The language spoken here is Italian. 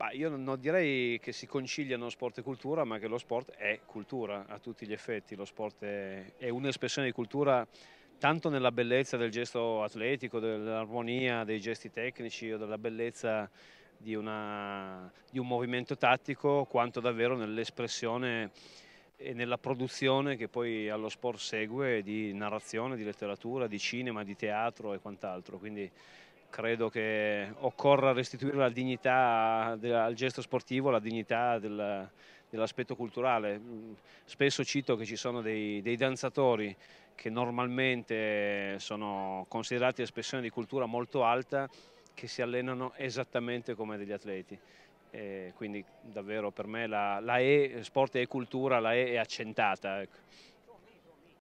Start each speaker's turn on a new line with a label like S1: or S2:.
S1: Ma io non direi che si conciliano sport e cultura, ma che lo sport è cultura a tutti gli effetti. Lo sport è, è un'espressione di cultura tanto nella bellezza del gesto atletico, dell'armonia dei gesti tecnici o della bellezza di, una, di un movimento tattico, quanto davvero nell'espressione e nella produzione che poi allo sport segue di narrazione, di letteratura, di cinema, di teatro e quant'altro. Quindi credo che occorra restituire la dignità al gesto sportivo, la dignità del, dell'aspetto culturale. Mm, spesso cito che ci sono dei, dei, danzatori che normalmente sono considerati espressione di cultura molto alta che si allenano esattamente come degli atleti. E quindi davvero per me la, la E, sport e cultura, la E è accentata. Ecco.